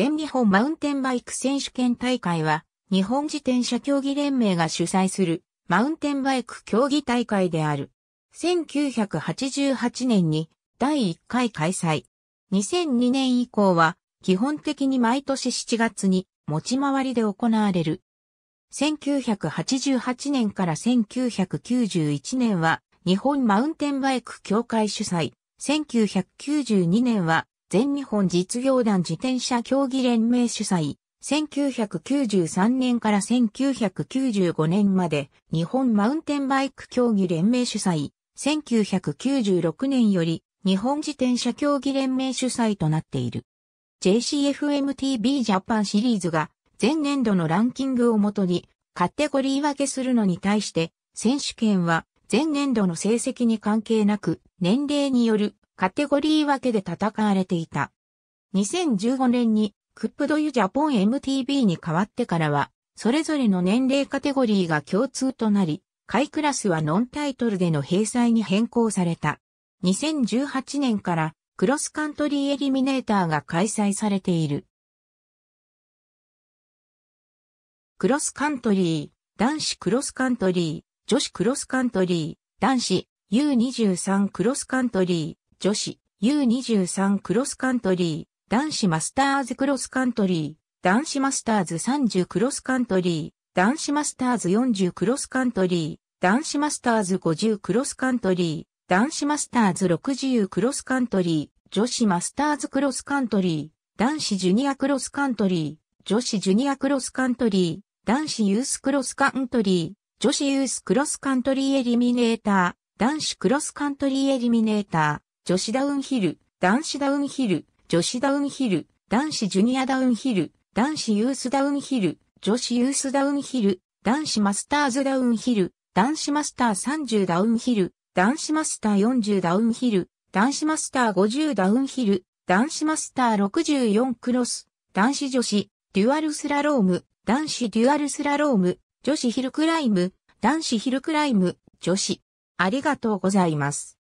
全日本マウンテンバイク選手権大会は、日本自転車競技連盟が主催するマウンテンバイク競技大会である。1988年に第1回開催。2002年以降は基本的に毎年7月に持ち回りで行われる。1988年から1991年は日本マウンテンバイク協会主催。1992年は全日本実業団自転車競技連盟主催、1993年から1995年まで日本マウンテンバイク競技連盟主催、1996年より日本自転車競技連盟主催となっている。JCFMTB ジャパンシリーズが前年度のランキングをもとにカテゴリー分けするのに対して選手権は前年度の成績に関係なく年齢によるカテゴリー分けで戦われていた。2015年にクップドユジャポン MTB に変わってからは、それぞれの年齢カテゴリーが共通となり、下クラスはノンタイトルでの閉鎖に変更された。2018年からクロスカントリーエリミネーターが開催されている。クロスカントリー、男子クロスカントリー、女子クロスカントリー、男子 U23 クロスカントリー、女子 U23 クロスカントリー、男子マスターズクロスカントリー、男子マスターズ30クロスカントリー、男子マスターズ40クロスカントリー、男子マスターズ50クロスカントリー、男子マスターズ60クロスカントリー、女子マスターズクロスカントリー、男子ジュニアクロスカントリー、女子ジュニアクロスカントリー、男子ユースクロスカントリー、女子ユースクロスカントリーエリミネーター、男子クロスカントリーエリミネーター、女子ダウンヒル、男子ダウンヒル、女子ダウンヒル、男子ジュニアダウンヒル、男子ユースダウンヒル、女子ユースダウンヒル、男子マスターズダウンヒル、男子マスター30ダウンヒル、男子マスター40ダウンヒル、男子マスター50ダウンヒル、男子マスター64クロス、男子女子、デュアルスラローム、男子デュアルスラローム、女子ヒルクライム、男子ヒルクライム、女子。ありがとうございます。